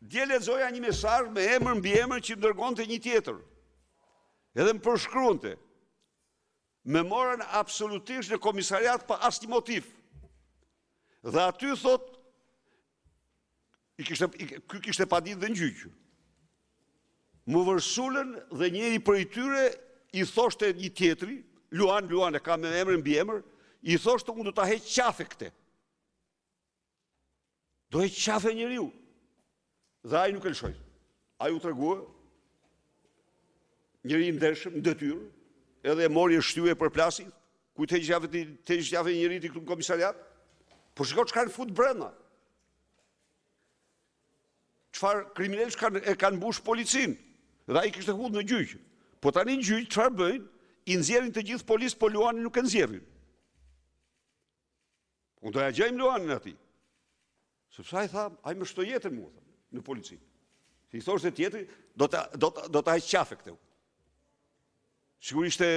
dje lezoja një mesaj me emër në bjemër që më dërgonë të një tjetër, edhe më përshkruante, me morën absolutisht në komisariat për një motiv. Dhe aty thot, këj kështë e padit dhe në gjyqë. Më vërsullën dhe njëri për i tyre, i thoshtë e një tjetëri, luan, luan, e ka me emër në bjemër, i thoshtë të do të heqë qafe këte. Do heqë qafe njëriu, dhe ajë nuk e lëshoj. Ajë u të reguë, njëri në dërshëm, në dëtyrë, edhe e mori e shtyve për plasit, ku të po e gjithjave njëri të këtë në komisariat, por shiko që kanë futë brenda. Qëfar kriminellës e kanë bushë policinë, dhe ajë kështë e hudë në gjyqë. Po të anë i gjyqë, qëfar bëjnë, i nëzjerin të gjithë polisë, po luani nuk e nëzjerin. Unë doja e gjajmë luani në ati. Sëpësa i thamë, ajë më shtojetën mu, thamë në polici. Si thosh se tjetri do ta do ta do ta haqafe këtu. Sigurisht e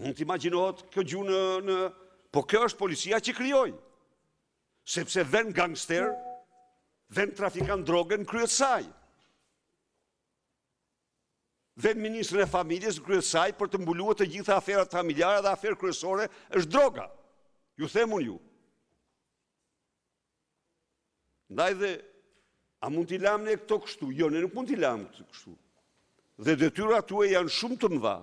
mund të imagjinohet kjo gjë në në po kjo është policia që krijoi. Sepse vën gangster, vën trafikan drogën kryesaj. Vën ministrin e familjes kryesaj për të mbuluar të gjitha aferat familjare dhe aferë kryesore është droga. Ju themun ju. Ndaj dhe A mund t'i lamë ne këto kështu? Jo, ne nuk mund t'i lamë këto kështu. Dhe tyra tue janë shumë të mëdha.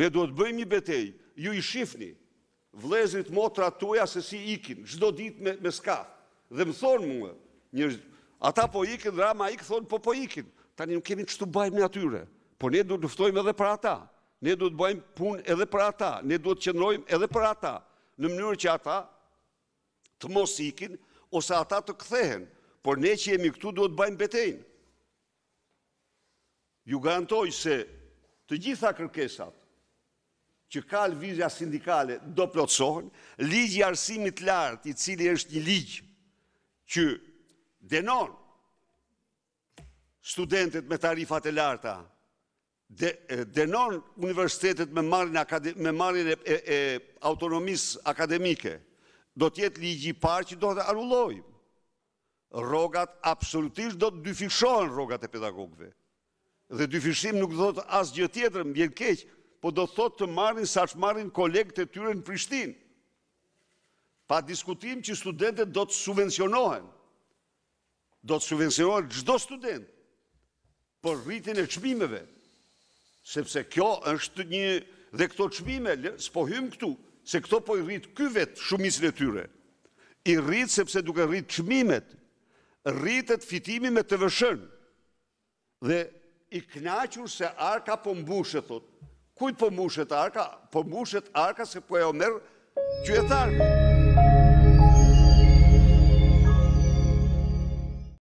Ne do të bëjmë i betej, ju i shifni, vlezit motra tue uja se si ikin, gjdo dit me, me skaf. Dhe më thonë mua, një, ata po ikin, rama ikë, thonë po po ikin. Tani nuk kemi që të bëjmë në atyre, por ne do të luftojmë edhe për ata. Ne do të bëjmë pun edhe për ata, ne do të qenrojmë edhe për ata, në mënyrë që ata të mos ikin, ose ata të kthehen, por ne që jemi këtu duhet bëjmë betejnë. Ju garantoj se të gjitha kërkesat që ka lëvizja sindikale do plotësohen, ligjë arsimit lartë i cili është një ligjë që denon studentet me tarifat e larta, denon universitetet me marin e autonomisë akademike, do tjetë ligjë i parë që do të arullojmë rogat absolutisht do të dyfishohen rogat e pedagogve. Dhe dyfishim nuk do të asë gjë tjetër, mbjen keq, po do të thot të marrin sa që marrin kolegët e tyre në Prishtin. Pa diskutim që studentet do të subvencionohen, do të subvencionohen gjdo student, për rritin e qmimeve, sepse kjo është një dhe këto qmime, s'po hymë këtu, se këto po i rritë kyvet shumisën e tyre, i rritë sepse duke rritë qmimet, rritët fitimi me të vëshën dhe i knaqur se arka pëmbushet, po thot. Kujt pëmbushet po arka? Pëmbushet po arka se po e omerë qëjetarë.